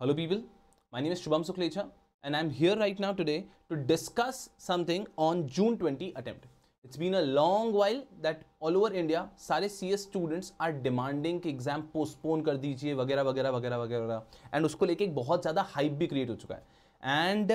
Hello people, my name is Shubham Suklecha and I'm here right now today to discuss something on June 20 attempt. It's been a long while that all over India सारे C S students are demanding कि exam postpone कर दीजिए वगैरह वगैरह वगैरह वगैरह and उसको लेके एक बहुत ज़्यादा हाइप भी क्रिएट हो चुका है and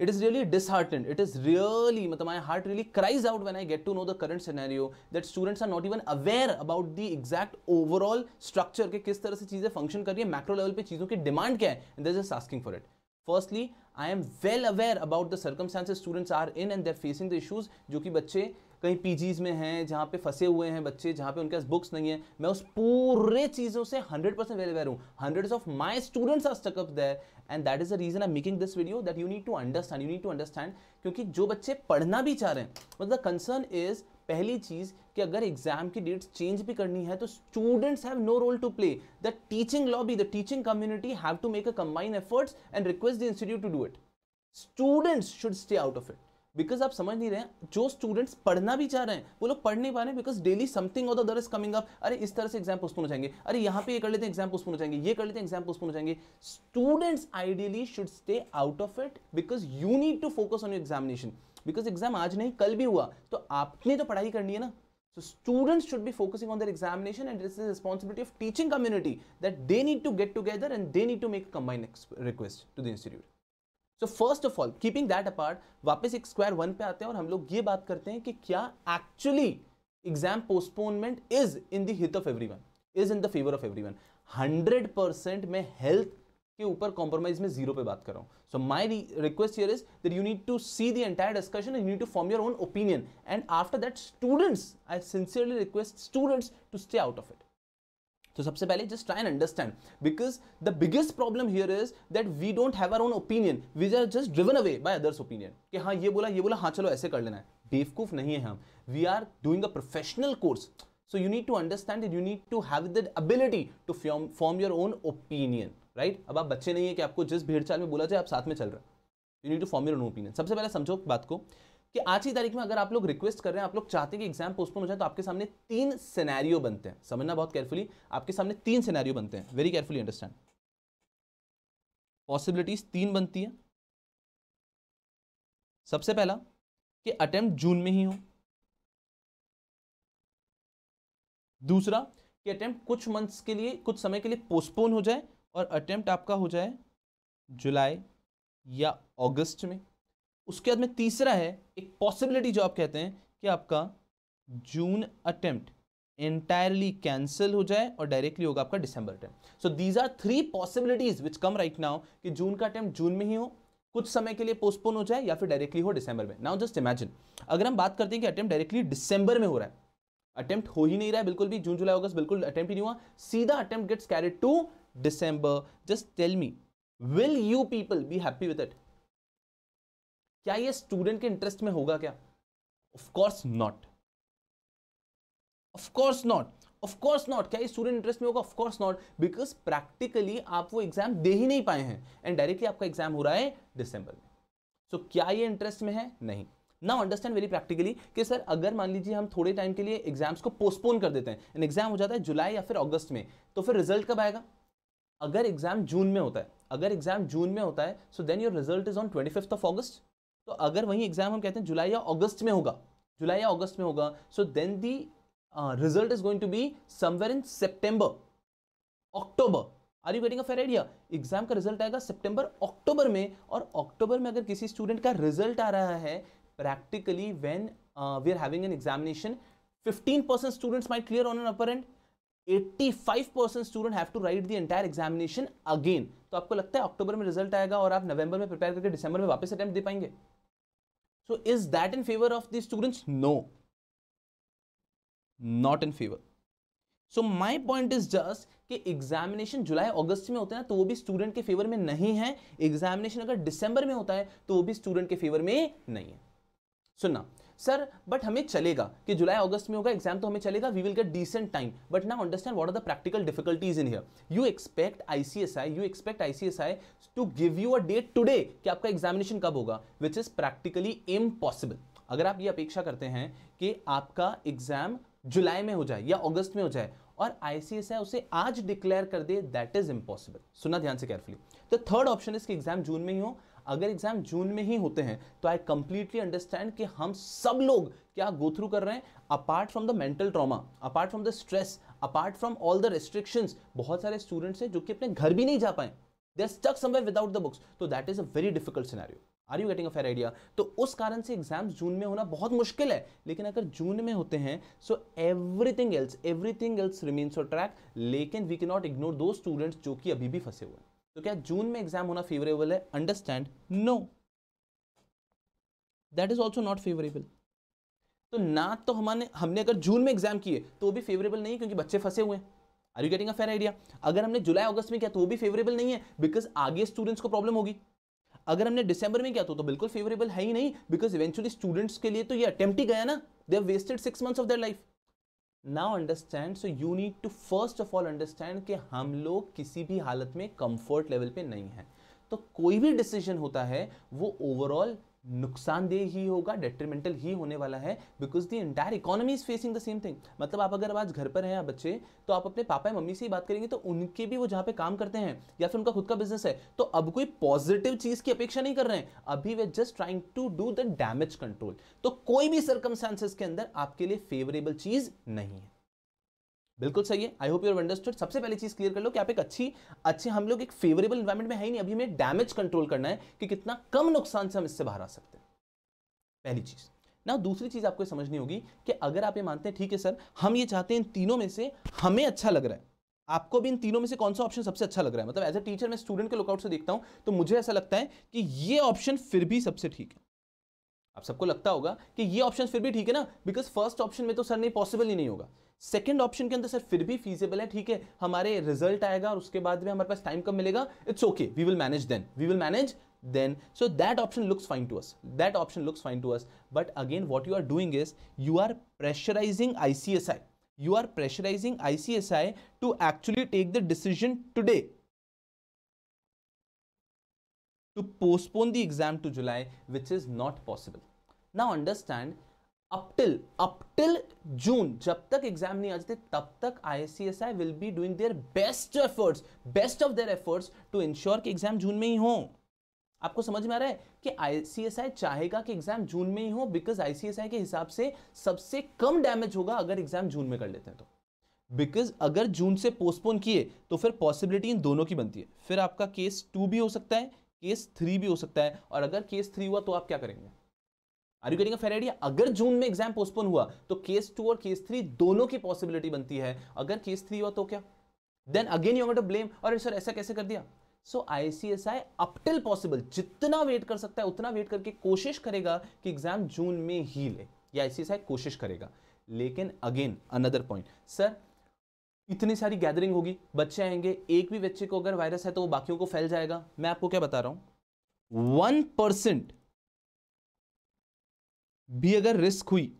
it is really disheartened it is really मतलब my heart really cries out when I get to know the current scenario that students are not even aware about the exact overall structure के किस तरह से चीजें function कर रही है macro level पर चीजों की डिमांड क्या है this is asking for it firstly I am well aware about the circumstances students are in and there facing the issues जो कि बच्चे कहीं पीजीज में हैं जहाँ पे फंसे हुए हैं बच्चे जहाँ पे उनके पास बुक्स नहीं है मैं उस पूरे चीज़ों से 100 परसेंट वेल अवेयर हूँ hundreds of my students are stuck up there and that is the reason I making this video that you need to understand you need to understand क्योंकि जो बच्चे पढ़ना भी चाह रहे हैं मतलब कंसर्न इज़ पहली चीज़ कि अगर एग्जाम की डेट्स चेंज भी करनी है तो students have no role to play the teaching lobby the teaching community have to make a combine efforts and request the institute to do it students should stay out of it because आप समझ नहीं रहे हैं जो students पढ़ना भी चाह रहे हैं वो लोग पढ़ नहीं पा रहे हैं बिकॉज डेली समथिंग और दर इज कमिंग अप अरे इस तरह से एग्जाम पोस्टपोन हो जाएंगे अरे यहाँ पे ये कर लेते हैं एग्जाम पोस्टपोन हो जाएंगे ये कर लेते हैं एग्जाम पोस्टपोन हो जाएंगे students ideally should stay out of it because you need to focus on you examination because exam आज नहीं कल भी हुआ तो आपने तो पढ़ाई करनी है ना so students should be focusing on their examination and this is responsibility of teaching community that they need to get together and they need to make combine request to the institute so first of all keeping that apart वापस एक square one पे आते हैं और हम लोग ये बात करते हैं कि क्या actually exam postponement is in the हित of everyone is in the favour of everyone hundred percent में हेल्थ के ऊपर कॉम्प्रोमाइज में जीरो पे बात कर रहा हूँ so my request here is that you need to see the entire discussion you need to form your own opinion and after that students I sincerely request students to stay out of it तो सबसे पहले just try and understand because the biggest problem here is that we don't have our own opinion we are just driven away by others opinion कि हाँ ये बोला ये बोला हाँ चलो ऐसे कर लेना है बेवकूफ नहीं है हम we are doing a professional course so you need to understand you need to have the ability to form your own opinion right अब आप बच्चे नहीं है कि आपको जिस भीड़ चाल में बोला जाए आप साथ में चल रहे हैं you need to form your opinion सबसे पहले समझो बात को कि आज की तारीख में अगर आप लोग रिक्वेस्ट कर रहे हैं आप लोग चाहते हैं कि एग्जाम पोस्टपोन हो जाए तो आपके सामने तीन सिनेरियो बनते हैं समझना बहुत केयरफुली आपके सामने तीन सिनेरियो बनते हैं वेरी केयरफुली अंडरस्टैंड पॉसिबिलिटीज तीन बनती हैं सबसे पहला कि अटेम्प्ट जून में ही हो दूसरा कि अटेम्प्ट कुछ मंथ्स के लिए कुछ समय के लिए पोस्टपोन हो जाए और अटैम्प्ट आपका हो जाए जुलाई या अगस्त में उसके बाद में तीसरा है एक पॉसिबिलिटी जो आप कहते हैं कि आपका जून अटैम्प्ट एंटायरली कैंसिल हो जाए और डायरेक्टली होगा आपका दिसंबर attempt so these are three possibilities which come right now कि जून का अटैम्प्ट जून में ही हो कुछ समय के लिए पोस्टपोन हो जाए या फिर डायरेक्टली हो दिसंबर में नाउ जस्ट इमेजिन अगर हम बात करते हैं कि अटैम्प्ट डायरेक्टली दिसंबर में हो रहा है अटैम्प्ट हो ही नहीं रहा है बिल्कुल भी जून जुलाई अगस्त बिल्कुल अटैम्प्ट ही नहीं हुआ सीधा attempt gets carried to December. Just tell me, will you people be happy with it? क्या ये स्टूडेंट के इंटरेस्ट में होगा क्या of course not of course not of course not क्या ये स्टूडेंट इंटरेस्ट में होगा ऑफकोर्स नॉट बिकॉज प्रैक्टिकली आप वो एग्जाम दे ही नहीं पाए हैं एंड डायरेक्टली आपका एग्जाम हो रहा है डिसंबर में सो so, क्या ये इंटरेस्ट में है नहीं नाउ अंडरस्टैंड वेरी प्रैक्टिकली कि सर अगर मान लीजिए हम थोड़े टाइम के लिए एग्जाम्स को पोस्टपोन कर देते हैं एग्जाम हो जाता है जुलाई या फिर अगस्त में तो फिर रिजल्ट कब आएगा अगर एग्जाम जून में होता है अगर एग्जाम जून में होता है so then your result is on twenty fifth of August तो अगर वही एग्जाम हम कहते हैं जुलाई या अगस्त में होगा जुलाई या अगस्त में होगा so then the result is going to be somewhere in September October are you getting a fair idea exam का रिजल्ट आएगा सेप्टेंबर अक्टूबर में और अक्टूबर में अगर किसी स्टूडेंट का रिजल्ट आ रहा है practically when we are having an examination fifteen percent students might clear on an upper end 85 percent student have to write the entire examination again तो आपको लगता है अक्टूबर में रिजल्ट आएगा और आप नवंबर में प्रिपेयर करके दिसंबर में वापस अटैम्प्ट दे पाएंगे so is that in favour of the students no not in favour so my point is just कि एग्जामिनेशन जुलाई अगस्त में होते हैं ना तो वो भी स्टूडेंट के फेवर में नहीं है एग्जामिनेशन अगर दिसंबर में होता है तो वो भी स्टूडेंट के फेवर में नहीं है सुनना so सर बट हमें चलेगा कि जुलाई अगस्त में होगा एग्जाम तो हमें चलेगा we will get decent time but now understand what are the practical difficulties in here you expect ICSI you expect ICSI to give you a date today कि आपका एग्जामिनेशन कब होगा विच इज प्रैक्टिकली इम्पॉसिबल अगर आप ये अपेक्षा करते हैं कि आपका एग्जाम जुलाई में हो जाए या अगस्त में हो जाए और आईसीएसआई उसे आज डिक्लेयर कर दे दैट इज इम्पॉसिबल सुना ध्यान से केयरफुली तो थर्ड ऑप्शन इसके एग्जाम जून में ही हो अगर एग्जाम जून में ही होते हैं तो आई कंप्लीटली अंडरस्टैंड कि हम सब लोग क्या गो थ्रू कर रहे हैं apart from the mental trauma apart from the stress apart from all the restrictions बहुत सारे स्टूडेंट्स हैं जो कि अपने घर भी नहीं जा पाए they are stuck somewhere without the books तो that is a very difficult scenario are you getting a fair idea तो उस कारण से एग्जाम्स जून में होना बहुत मुश्किल है लेकिन अगर जून में होते हैं so everything else everything else remains on track लेकिन we can not ignore those students जो कि अभी भी फंसे हुए हैं तो क्या जून में एग्जाम होना फेवरेबल है understand no that is also not favourable तो ना तो हमारे हमने अगर जून में एग्जाम किए तो वो भी फेवरेबल नहीं क्योंकि बच्चे फंसे हुए are you getting a fair idea अगर हमने जुलाई अगस्त में किया तो वो भी फेवरेबल नहीं है बिकॉज आगे स्टूडेंट्स को प्रॉब्लम होगी अगर हमने दिसंबर में किया तो, तो बिल्कुल फेवरेबल है ही नहीं बिकॉज इवेंचुअली स्टूडेंट्स के लिए तो ये अटेम्प्ट ही गया ना they have wasted six months of their life now understand so you need to first of all understand कि हम लोग किसी भी हालत में कंफर्ट लेवल पे नहीं हैं तो कोई भी डिसीजन होता है वो ओवरऑल नुकसानदेह ही होगा डेट्रीमेंटल ही होने वाला है because the entire economy is facing the same thing मतलब आप अगर आज घर पर हैं आप बच्चे तो आप अपने पापा या मम्मी से ही बात करेंगे तो उनके भी वो जहाँ पे काम करते हैं या फिर उनका खुद का बिजनेस है तो अब कोई पॉजिटिव चीज़ की अपेक्षा नहीं कर रहे हैं अभी वे just trying to do the damage control तो कोई भी सर्कमस्टांसेस के अंदर आपके लिए फेवरेबल चीज़ नहीं है बिल्कुल सही है आई होप यूर अंडरस्टूड सबसे पहली चीज क्लियर कर लो कि आप एक अच्छी अच्छे हम लोग एक फेवरेबल इन्वायरमेंट में है ही नहीं अभी हमें डैमेज कंट्रोल करना है कि कितना कम नुकसान से हम इससे बाहर आ सकते हैं पहली चीज़ ना दूसरी चीज़ आपको समझनी होगी कि अगर आप ये मानते हैं ठीक है सर हम ये चाहते हैं इन तीनों में से हमें अच्छा लग रहा है आपको भी इन तीनों में से कौन सा ऑप्शन सबसे अच्छा लग रहा है मतलब एज ए टीचर मैं स्टूडेंट के लुकआउट से देखता हूं तो मुझे ऐसा लगता है कि ये ऑप्शन फिर भी सबसे ठीक है आप सबको लगता होगा कि ये ऑप्शन फिर भी ठीक है ना बिकॉज फर्स्ट ऑप्शन में तो सर नहीं पॉसिबल ही नहीं होगा सेकेंड ऑप्शन के अंदर सर फिर भी फीजेबल है ठीक है हमारे रिजल्ट आएगा और उसके बाद भी हमारे पास टाइम कब मिलेगा it's okay we will manage then we will manage then so that option looks fine to us that option looks fine to us but again what you are doing is you are pressurising ICSI you are pressurising I to actually take the decision today to postpone the exam to July which is not possible now understand up till up till June जब तक exam नहीं आ जाते तब तक ICSI will be doing their best efforts best of their efforts to ensure कि exam जून में ही हो आपको समझ में आ रहा है कि आईसीएसआई चाहेगा कि एग्जाम जून में ही हो बिकॉज आईसीएसआई के हिसाब से सबसे कम डैमेज होगा अगर एग्जाम जून में कर लेते हैं तो बिकॉज अगर जून से पोस्टपोन किए तो फिर पॉसिबिलिटी इन दोनों की बनती है फिर आपका केस टू भी हो सकता है केस थ्री भी हो सकता है और अगर केस थ्री हुआ तो आप क्या करेंगे are you getting a fair idea अगर जून में एग्जाम पोस्टपोन हुआ तो केस टू और केस थ्री दोनों की पॉसिबिलिटी बनती है अगर केस थ्री हुआ तो क्या then again you to blame और सर ऐसा कैसे कर दिया सो आईसीएसआई अपटिल पॉसिबल जितना वेट कर सकता है उतना वेट करके कोशिश करेगा कि एग्जाम जून में ही ले या आईसीएसआई कोशिश करेगा लेकिन अगेन अनदर पॉइंट सर इतनी सारी गैदरिंग होगी बच्चे आएंगे एक भी बच्चे को अगर वायरस है तो वो बाकियों को फैल जाएगा मैं आपको क्या बता रहा हूं वन परसेंट भी अगर रिस्क हुई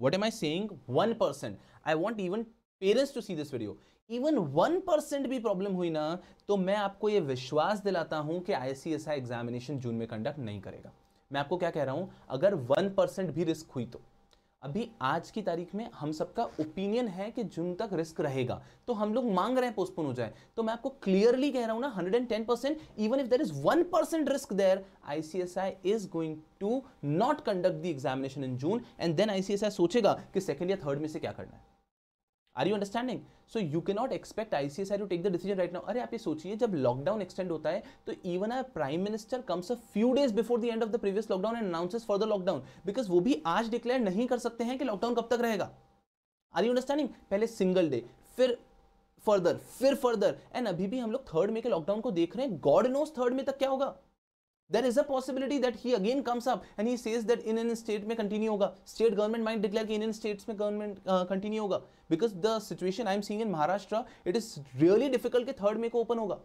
what am I saying one percent I want even parents to see this video even one percent भी प्रॉब्लम हुई ना तो मैं आपको यह विश्वास दिलाता हूं कि आईसीएसआई एग्जामिनेशन जून में कंडक्ट नहीं करेगा मैं आपको क्या कह रहा हूं अगर वन परसेंट भी रिस्क हुई तो अभी आज की तारीख में हम सबका ओपिनियन है कि जून तक रिस्क रहेगा तो हम लोग मांग रहे हैं पोस्टपोन हो जाए तो मैं आपको क्लियरली कह रहा हूं ना 110 percent even if there is 1 percent risk there ICSI is going to not conduct the examination in June and then ICSI सोचेगा कि सेकेंड या थर्ड में से क्या करना है are you understanding so you can not expect ICSR to take the decision right now अरे आप ये सोचिए जब लॉकडाउन एक्सटेंड होता है तो even our prime minister comes a few days before the end of the previous lockdown and announces for the lockdown because वो भी आज डिक्लेयर नहीं कर सकते हैं कि लॉकडाउन कब तक रहेगा आर यू अंडरस्टैंडिंग पहले सिंगल डे फिर फर्दर फिर फर्दर एंड अभी भी हम लोग थर्ड मे के लॉकडाउन को देख रहे हैं गॉड नोस थर्ड मे तक क्या होगा there is a possibility that he again comes up and he says that in Indian state may continue hoga. State government might declare that Indian states government uh, continue होगा because the situation I am seeing in Maharashtra it is really difficult That third May open होगा.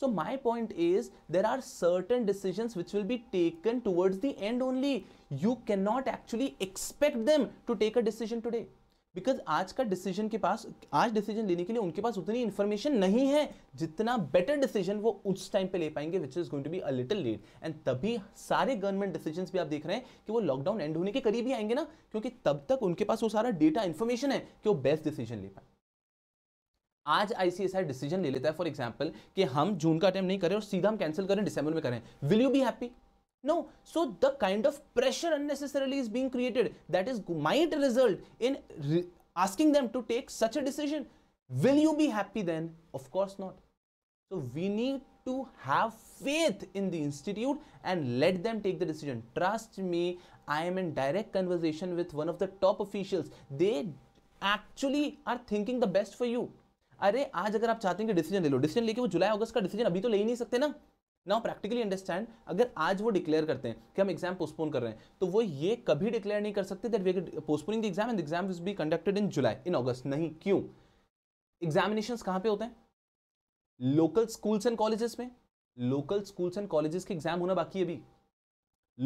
So my point is there are certain decisions which will be taken towards the end only. You cannot actually expect them to take a decision today. Because आज का decision के पास आज decision लेने के लिए उनके पास उतनी इन्फॉर्मेशन नहीं है जितना बेटर डिसीजन वो उस टाइम पे ले पाएंगे which is going to be a little late and तभी सारे गवर्नमेंट डिसीजन भी आप देख रहे हैं कि वो लॉकडाउन एंड होने के करीब ही आएंगे ना क्योंकि तब तक उनके पास वो सारा डेटा इन्फॉर्मेशन है कि वो बेस्ट डिसीजन ले पाए आज आईसीएसआई डिसीजन ले लेता है फॉर एग्जाम्पल कि हम जून का अटैम्प नहीं करें और सीधा हम कैंसिल करें डिसंबर में करें will you be happy No, so the kind of pressure unnecessarily is being created that is might result in re asking them to take such a decision. Will you be happy then? Of course not. So we need to have faith in the institute and let them take the decision. Trust me, I am in direct conversation with one of the top officials. They actually are thinking the best for you. अरे आज अगर आप चाहते हैं कि decision ले लो decision लेके वो जुलाई अगस्त का डिसीजन अभी तो ले ही नहीं सकते ना नाउ प्रैक्टिकली अंडरस्टैंड अगर आज वो डिक्लेयर करते हैं कि हम एग्जाम पोस्टपोन कर रहे हैं तो वो ये कभी डिक्लेयर नहीं कर सकते that we postponing the exam and exam will be conducted in July in August नहीं क्यों एग्जामिनेशन कहाँ पे होते हैं लोकल स्कूल्स एंड कॉलेजेस में लोकल स्कूल्स एंड कॉलेजेस के एग्जाम होना बाकी है अभी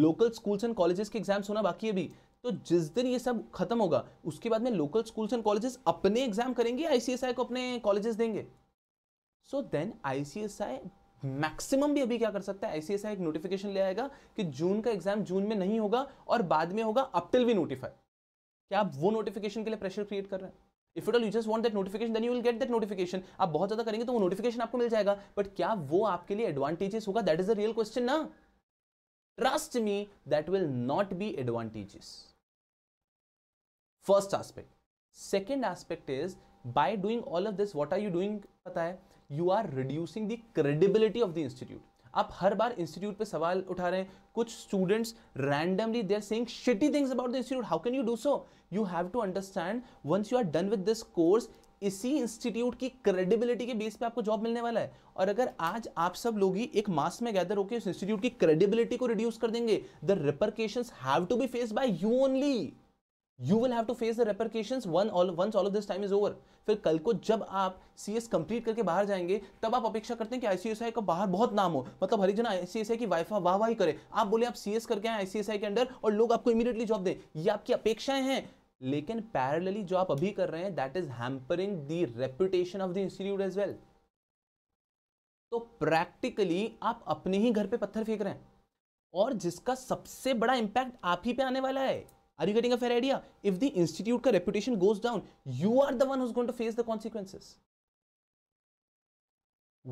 लोकल स्कूल्स एंड कॉलेजेस के एग्जाम्स होना बाकी है अभी तो जिस दिन ये सब खत्म होगा उसके बाद में लोकल स्कूल्स एंड कॉलेजेस अपने एग्जाम करेंगे आईसीएसआई को अपने कॉलेजेस देंगे सो देन आईसीएसआई मैक्सिमम भी अभी क्या कर सकता है आईसीएसआई एक नोटिफिकेशन ले आएगा कि जून का एग्जाम जून में नहीं होगा और बाद में होगा अपटिल वी नोटिफाई क्या आप वो नोटिफिकेशन के लिए प्रेशर क्रिएट कर रहे हैं if it all you just want that notification then you will get that notification आप बहुत ज्यादा करेंगे तो वो नोटिफिकेशन आपको मिल जाएगा बट क्या वो आपके लिए एडवांटेजेस होगा that is a real question ना trust me that will not be advantages first aspect second aspect is by doing all of this what are you doing पता है you are reducing the credibility of the institute आप हर बार institute पे सवाल उठा रहे हैं कुछ students randomly there saying shitty things about the institute how can you do so you have to understand once you are done with this course इसी institute की क्रेडिबिलिटी के बेस पे आपको जॉब मिलने वाला है और अगर आज आप सब लोग ही एक मास में गैदर होकर उस इंस्टीट्यूट की क्रेडिबिलिटी को रिड्यूस कर देंगे the repercussion have to be face by you only you will have to face the repercussion one all once all of this time is over फिर कल को जब आप सी एस कंप्लीट करके बाहर जाएंगे तब आप अपेक्षा करते हैं कि आईसीएसआई का बाहर बहुत नाम हो मतलब हरिजन आईसीएसआई की वाइफा वाह वाह करे आप बोले आप सी एस करके आए आईसीएसआई के अंडर और लोग आपको इमीडिएटली जॉब दें ये आपकी अपेक्षाएं हैं लेकिन पैरेलली जो आप अभी कर रहे हैं that is hampering the reputation of the institute as well तो प्रैक्टिकली आप अपने ही घर पे पत्थर फेंक रहे हैं और जिसका सबसे बड़ा इंपैक्ट आप ही पे आने वाला है Are you getting a fair idea? If the institute ka reputation goes down, you are the one who's going to face the consequences.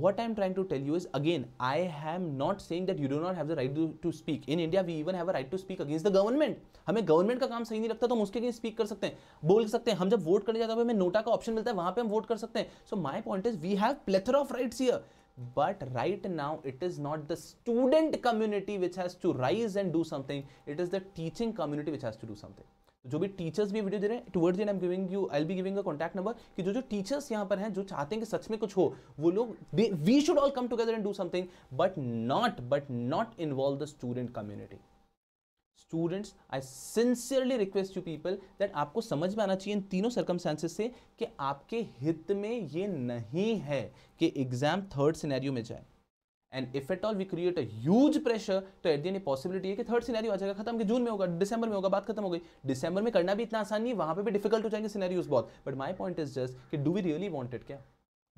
What I'm trying to tell you is again, I am not saying that you do not have the right to, to speak. In India, we even have a right to speak against the government. हमें government का काम सही नहीं लगता तो हम उसके लिए speak कर सकते हैं बोल सकते हैं हम जब vote करने जाते हैं हमें नोटा का option मिलता है वहां पे हम vote कर सकते हैं So my point is, we have plethora of rights here. but right now it is not the student community which has to rise and do something it is the teaching community which has to do something जो भी teachers भी video दे रहे हैं toward दिन am giving you I be giving a contact number कि जो जो teachers यहाँ पर हैं जो चाहते हैं कि सच में कुछ हो वो लोग we should all come together and do something but not but not involve the student community students I sincerely request you people that आपको समझ में आना चाहिए इन तीनों सर्कमस्टांसेस से कि आपके हित में ये नहीं है कि एग्जाम थर्ड सिनेरियो में जाए and if at all we create us pressure तो एट दिन पॉसिबिलिटी है कि थर्ड सिनेरियो आ जाएगा खत्म कि जून में होगा डिसंबर में होगा बात खत्म हो गई डिसंबर में करना भी इतना आसान नहीं वहाँ पर भी डिफिकल्ट हो जाएंगे सिनेरियोज बहुत but my point is just कि डू वी रियली वॉन्टेड क्या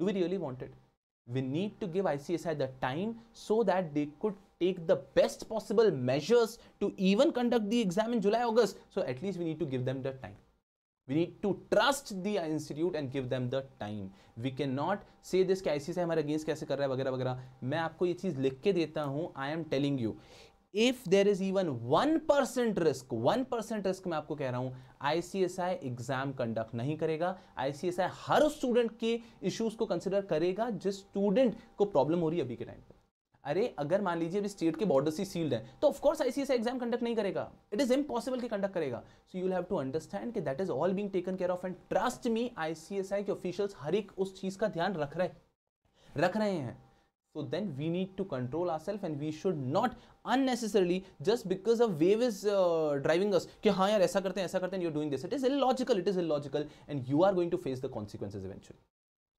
do we really wanted we need to give ICSI the time so that they could take the best possible measures to even conduct the exam in July, August. So at least we need to give them the time. We need to trust the institute and give them the time. We cannot say this कि ICSI हमारे against कैसे कर रहा है वगैरह वगैरह मैं आपको ये चीज़ लिख के देता हूँ I am telling you, if there is even one percent risk one percent risk मैं आपको कह रहा हूं आईसीएसआई एग्जाम कंडक्ट नहीं करेगा आईसीएसआई हर स्टूडेंट के इश्यूज को कंसिडर करेगा जिस स्टूडेंट को प्रॉब्लम हो रही है अभी के टाइम पर अरे अगर मान लीजिए अभी स्टेट के बॉर्डर से सील्ड है तो of course I C exam conduct नहीं करेगा इट इज इम्पॉसिबल कि कंडक्ट करेगा so you have to understand कि that is all being taken care of and trust me ICSI के ऑफिशियल्स हर एक उस चीज का ध्यान रख रहे रख रहे हैं so then we need to control our self and we should not unnecessarily just because a wave is driving us कि हाँ यार ऐसा करते हैं ऐसा करते हैं you are doing this it is illogical it is illogical and you are going to face the consequences eventually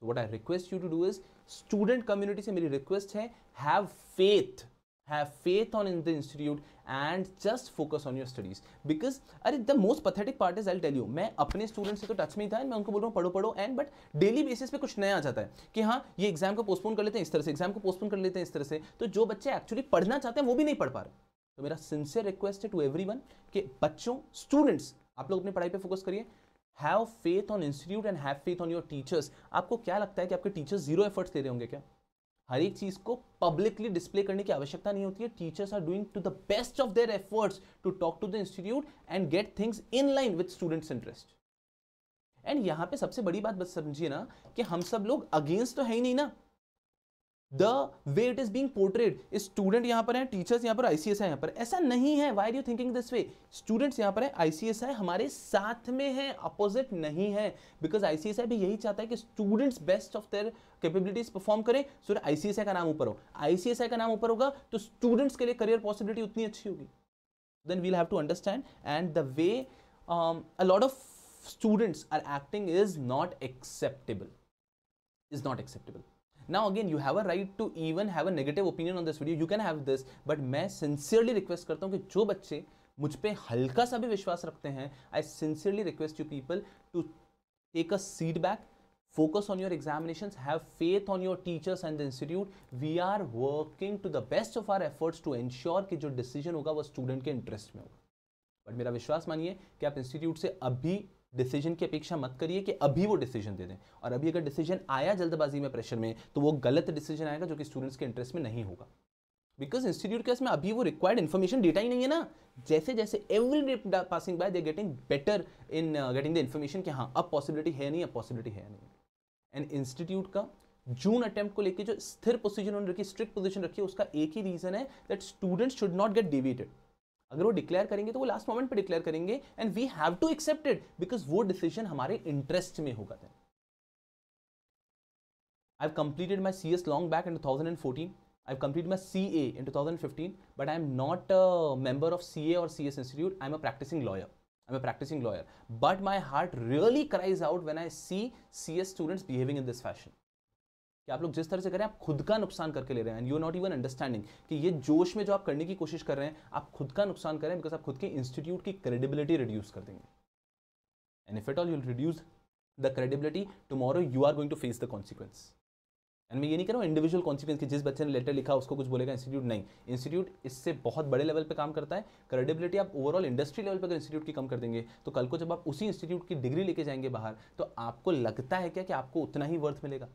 तो what I request you to do is student community से मेरी रिक्वेस्ट है have faith have faith on in the institute and just focus on your studies because अरे the most pathetic part is I tell you मैं अपने student से तो touch में ही था मैं उनको बोल रहा हूँ पढ़ो पढ़ो एंड बट डेली बेसिस पे कुछ नया आ जाता है कि हाँ ये एग्जाम को पोस्टपोन कर लेते हैं इस तरह से एग्जाम को पोस्टपोन कर लेते हैं इस तरह से तो जो बच्चे एक्चुअली पढ़ना चाहते हैं वो भी नहीं पढ़ पा रहे तो मेरा सिंसियर रिक्वेस्ट है टू एवरी वन कि बच्चों स्टूडेंट्स आप लोग अपनी पढ़ाई पर फोकस करिए have faith on institute and have faith on your teachers आपको क्या लगता है कि आपके टीचर्स जीरो एफर्ट्स दे रहे होंगे क्या हर एक चीज़ को पब्लिकली डिस्प्ले करने की आवश्यकता नहीं होती है teachers are doing to the best of their efforts to talk to the institute and get things in line with students interest and यहाँ पे सबसे बड़ी बात समझिए ना कि हम सब लोग अगेंस्ट तो है ही नहीं ना the way it is being portrayed student यहां पर है टीचर्स यहां पर आईसीएस है यहां पर ऐसा नहीं है why you thinking this way students यहां पर है आईसीएस है हमारे साथ में है अपोजिट नहीं है बिकॉज आईसीएस भी यही चाहता है कि students best of their capabilities perform करें सो आईसीएस का नाम ऊपर हो आईसीएस का नाम ऊपर होगा तो स्टूडेंट्स के लिए करियर पॉसिबिलिटी उतनी अच्छी होगी then we'll have to understand and the way a lot of students are acting is not acceptable is not acceptable now again you have a right to even have a negative opinion on this video you can have this but मैं sincerely request करता हूँ कि जो बच्चे मुझ पर हल्का सा भी विश्वास रखते हैं sincerely request you people to take a seat back focus on your examinations have faith on your teachers and the institute we are working to the best of our efforts to ensure कि जो decision होगा वो student के interest में होगा but मेरा विश्वास मानिए कि आप इंस्टीट्यूट से अभी डिसीजन की अपेक्षा मत करिए कि अभी वो डिसीजन दे दें और अभी अगर डिसीजन आया जल्दबाजी में प्रेशर में तो वो गलत डिसीजन आएगा जो कि स्टूडेंट्स के इंटरेस्ट में नहीं होगा बिकॉज इंस्टीट्यूट के इसमें अभी वो रिक्वायर्ड इन्फॉर्मेशन डेटा ही नहीं है ना जैसे जैसे every day passing by they getting better in getting the information कि हाँ अब पॉसिबिलिटी है नहीं अब पॉसिबिलिटी है नहीं एंड इंस्टीट्यूट का जून अटेम्प्ट को लेकर जो स्थिर पोजिशन उन्होंने रखी स्ट्रिक्ट पोजीशन रखी उसका एक ही रीजन है that students should not get डिवेटेड अगर वो डिक्लेयर करेंगे तो वो लास्ट मोमेंट पे डिक्लेयर करेंगे and we have to accept it because वो डिसीजन हमारे इंटरेस्ट में होगा then I have completed my C S long back in two thousand and fourteen I have complete my C A in two thousand fifteen but I am not a member of C ए और C S institute I am a practising lawyer I am a practising lawyer but my heart really cries out when I see C S students behaving in this fashion कि आप लोग जिस तरह से करें आप खुद का नुकसान करके ले रहे हैं and you not even understanding कि ये जोश में जो आप करने की कोशिश कर रहे हैं आप खुद का नुकसान करें बिकॉज आप खुद के इंस्टीट्यूट की क्रेडिबिलिटी रिड्यूस कर देंगे and if at all you reduce the credibility tomorrow you are going to face the consequence and मैं ये नहीं कह रहा हूँ इंडिविजुअल कॉन्सिक्वेंस की जिस बच्चे ने लेटर लिखा उसको कुछ बोलेगा इंस्टीट्यूट नहीं इंस्टीट्यूट इससे बहुत बड़े लेवल पे काम करता है क्रेडिबिलिटी आप ओवरऑल इंडस्ट्री लेवल पे अगर इंस्टीट्यूट की कम कर देंगे तो कल को जब आप उसी इंस्टीट्यूट की डिग्री लेके जाएंगे बाहर तो आपको लगता है क्या कि आपको उतना ही वर्थ मिलेगा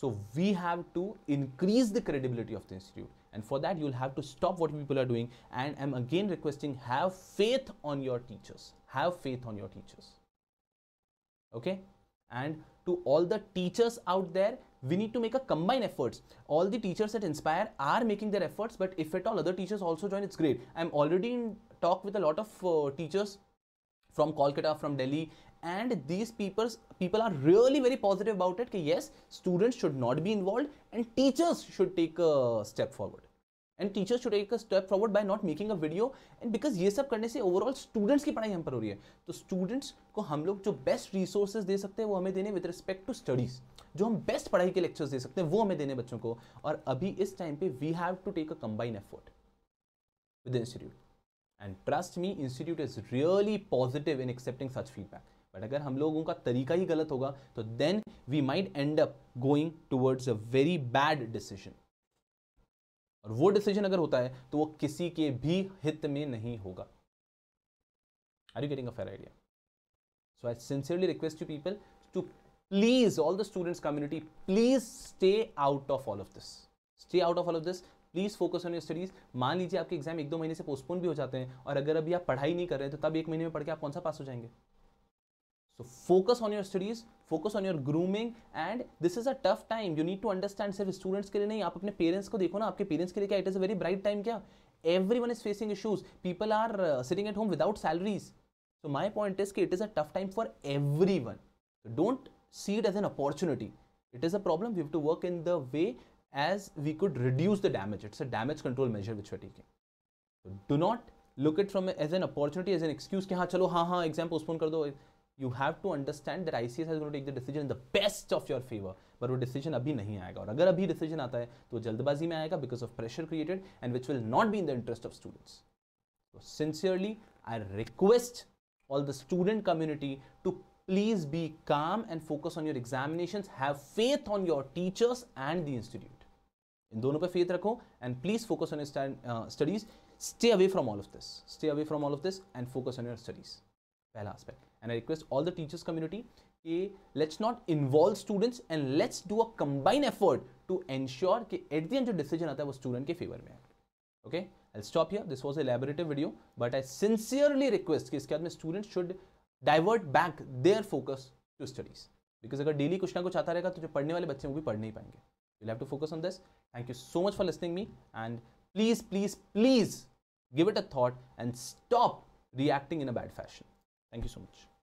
So we have to increase the credibility of the institute. And for that, you'll have to stop what people are doing. And I'm again requesting have faith on your teachers. Have faith on your teachers. Okay? And to all the teachers out there, we need to make a combined efforts all the teachers at inspire are making their efforts but if at all other teachers also join it's great i'm already in talk with a lot of uh, teachers from Kolkata, from Delhi, and these people's people are really very positive about it. Ki yes, students should not be involved, and teachers should take a step forward. And teachers should take a step forward by not making a video and because ये सब करने से overall students की पढ़ाई हम पर हो रही है तो स्टूडेंट्स को हम लोग जो बेस्ट रिसोर्सेज दे सकते हैं वो हमें देने विद रिस्पेक्ट टू स्टडीज़ जो हम बेस्ट पढ़ाई के लेक्चर्स दे सकते हैं वो हमें देने बच्चों को और अभी इस टाइम पे we have to take a combine effort with institute and trust me institute is really positive in accepting such feedback but अगर हम लोगों का तरीका ही गलत होगा तो then we might end up going towards a very bad decision और वो डिसीजन अगर होता है तो वो किसी के भी हित में नहीं होगा are you getting a fair idea so I sincerely request you people to please all the students community please stay out of all of this stay out of all of this please focus on your studies मान लीजिए आपके exam एक दो महीने से postpone भी हो जाते हैं और अगर अभी आप पढ़ाई नहीं कर रहे हैं तो तब एक महीने में पढ़ के आप कौन सा पास हो जाएंगे so focus on your studies focus on your grooming and this is a tough time you need to understand सिर्फ स्टूडेंट्स के लिए नहीं आप अपने पेरेंट्स को देखो ना आपके पेरेंट्स के लिए क्या it is a very bright time क्या everyone is facing issues people are sitting at home without salaries so my point is कि it is a tough time for everyone don't see it as an opportunity it is a problem you have to work in the way as we could reduce the damage. It's a damage control measure which we're taking. Do not look at from as an opportunity, as an excuse ki, haan, chalo, haan, haan, exam postpone kar do. You have to understand that ICS is going to take the decision in the best of your favor. But the decision अभी नहीं आएगा और अगर अभी decision आता है तो वो जल्दबाजी में because of pressure created and which will not be in the interest of students. So sincerely, I request all the student community to please be calm and focus on your examinations. Have faith on your teachers and the institute. इन दोनों पे faith रखो and please focus on studies stay away from all of this stay away from all of this and focus on your studies पहला aspect and I request all the teachers community कि let's not involve students and let's do a combine effort to ensure कि at the end जो decision आता है वो student के favour में है okay I stop here this was a लेबोरेटिव video but I sincerely request कि इसके बाद में student should divert back their focus to studies because अगर डेली कुछ ना कुछ आता रहेगा तो जो पढ़ने वाले बच्चे वो भी पढ़ नहीं पाएंगे you'll have to focus on this thank you so much for listening me and please please please give it a thought and stop reacting in a bad fashion thank you so much